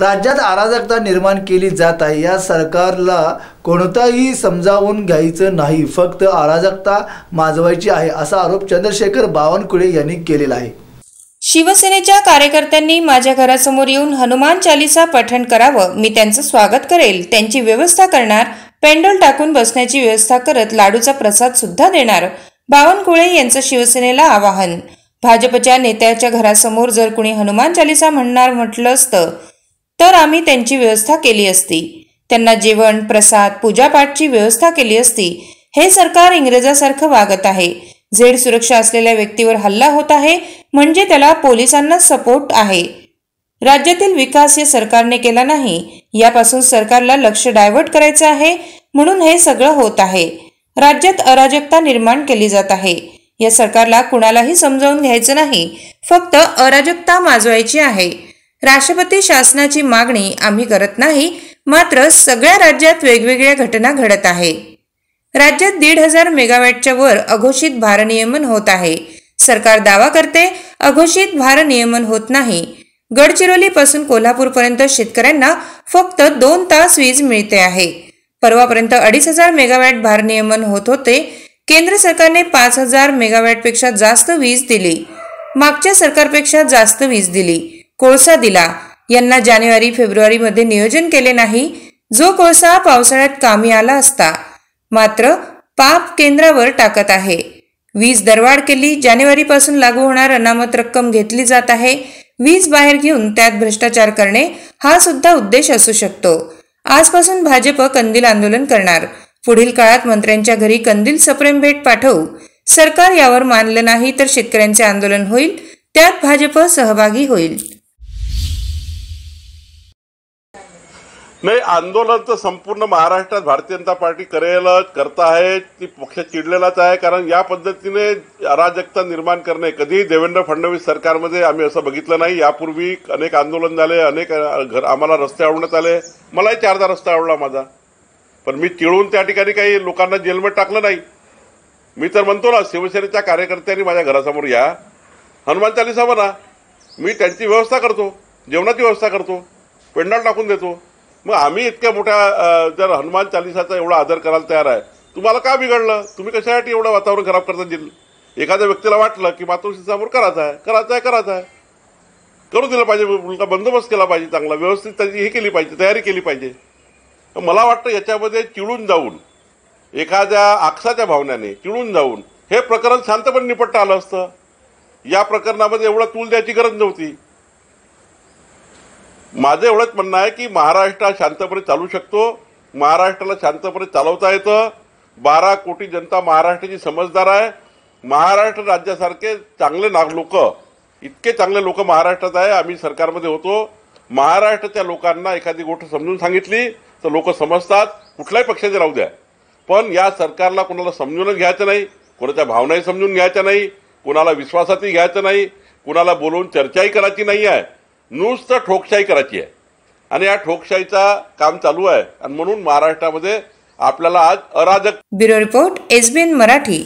राज्यात अराजकता निर्माण केली जात आहे या सरकारला कोणताही समजावून घ्यायचं नाही फक्त अराजकता माजवायची आहे असा आरोप चंद्रशेखर बावनकुळे यांनी केलेला आहे शिवसेनेच्या कार्यकर्त्यांनी माझ्या घरासमोर येऊन हनुमान चालीसा पठण करावं मी त्यांचं स्वागत करेल त्यांची व्यवस्था करणार पेंडल टाकून बसण्याची व्यवस्था करत लाडूचा प्रसाद सुद्धा देणार बावनकुळे यांचं शिवसेनेला आवाहन भाजपच्या नेत्याच्या घरासमोर जर कुणी हनुमान चालिसा म्हणणार म्हटलं असतं तर आम्ही त्यांची व्यवस्था केली असती त्यांना जेवण प्रसाद पूजापाठची व्यवस्था केली असती हे सरकार इंग्रजासारखं वागत आहे झेड सुरक्षा असलेल्या व्यक्तीवर हल्ला होत आहे म्हणजे त्याला पोलिसांना सपोर्ट आहे राज्यातील विकास हे सरकारने केला नाही यापासून सरकारला लक्ष डायव्हर्ट करायचं आहे म्हणून हे सगळं होत आहे राज्यात अराजकता निर्माण केली जात आहे या सरकारला कुणालाही समजावून घ्यायचं नाही फक्त अराजकता माजवायची आहे राष्ट्रपती शासनाची मागणी आम्ही करत नाही मात्र सगळ्या राज्यात वेगवेगळ्या घटना घडत आहे राज्यात दीड हजार मेगावॅटच्या वर अघोषित भारनियमन होत आहे सरकार दावा करते अघोषित भारनियमन होत नाही गडचिरोलीपासून कोल्हापूरपर्यंत शेतकऱ्यांना फक्त दोन तास वीज मिळते आहे परवापर्यंत अडीच हजार मेगावॅट भारनियमन होत होते केंद्र सरकारने पाच हजार मेगावॅटपेक्षा जास्त वीज दिली मागच्या सरकारपेक्षा जास्त वीज दिली कोळसा दिला यांना जानेवारी फेब्रुवारीमध्ये नियोजन केले नाही जो कोळसा पावसाळ्यात कामी आला असता मात्र पाप केंद्रावर टाकत आहे वीज दरवाढ केली जानेवारीपासून लागू होणार अनामत रक्कम घेतली जात आहे वीज बाहेर घेऊन त्यात भ्रष्टाचार करणे हा सुद्धा उद्देश असू शकतो आजपासून भाजप कंदील आंदोलन करणार पुढील काळात मंत्र्यांच्या घरी कंदील सप्रेम भेट पाठवू सरकार यावर मानलं नाही तर शेतकऱ्यांचे आंदोलन होईल त्यात भाजप सहभागी होईल नाही आंदोलन तर संपूर्ण महाराष्ट्रात भारतीय जनता पार्टी करायला करत आहे ती पक्ष चिडलेलाच आहे कारण या पद्धतीने अराजकता निर्माण करणे कधीही देवेंद्र फडणवीस सरकारमध्ये आम्ही असं बघितलं नाही यापूर्वी अनेक आंदोलन झाले अनेक घर आम्हाला रस्ते आवडण्यात आले मलाही चारदा रस्ता आवडला माझा पण मी चिळून त्या ठिकाणी काही लोकांना जेलमध्ये टाकलं नाही मी तर म्हणतो ना शिवसेनेच्या कार्यकर्त्यांनी माझ्या घरासमोर या हनुमान चालीसा म्हणा मी त्यांची व्यवस्था करतो जेवणाची व्यवस्था करतो पेंडाल टाकून देतो मग आम्ही इतक्या मोठ्या जर हनुमान चालिसाचा एवढा आदर करायला तयार आहे तुम्हाला का बिघडलं तुम्ही कशासाठी एवढं वातावरण खराब करता दिलं एखाद्या व्यक्तीला वाटलं की समोर करायचं आहे करायचं आहे करायचं आहे करू दिलं पाहिजे मुलगा बंदोबस्त केला पाहिजे चांगला व्यवस्थित त्याची हे केली पाहिजे तयारी केली पाहिजे मला वाटतं याच्यामध्ये चिडून जाऊन एखाद्या आक्षाच्या भावनाने चिडून जाऊन हे प्रकरण शांतपणे निपटता आलं असतं या प्रकरणामध्ये एवढा तूल द्यायची गरज नव्हती माझं एवढंच म्हणणं आहे की महाराष्ट्र शांतपणे चालू शकतो महाराष्ट्राला शांतपणे चालवता येतं बारा कोटी जनता महाराष्ट्राची समजदार आहे महाराष्ट्र राज्यासारखे चांगले नाग लोक इतके चांगले लोक महाराष्ट्रात आहे आम्ही सरकारमध्ये होतो महाराष्ट्राच्या लोकांना एखादी गोष्ट समजून सांगितली तर लोक समजतात कुठल्याही पक्षाचे राहू द्या पण या सरकारला कोणाला समजूनच घ्यायचं नाही कोणाच्या भावनाही समजून घ्यायच्या नाही कोणाला विश्वासातही घ्यायचं नाही कोणाला बोलवून चर्चाही करायची नाही आहे नुसतं ठोकशाही करायची आहे आणि या ठोकशाहीचा काम चालू आहे आणि म्हणून महाराष्ट्रामध्ये आपल्याला आज अराजक ब्युरो रिपोर्ट एसबीएन मराठी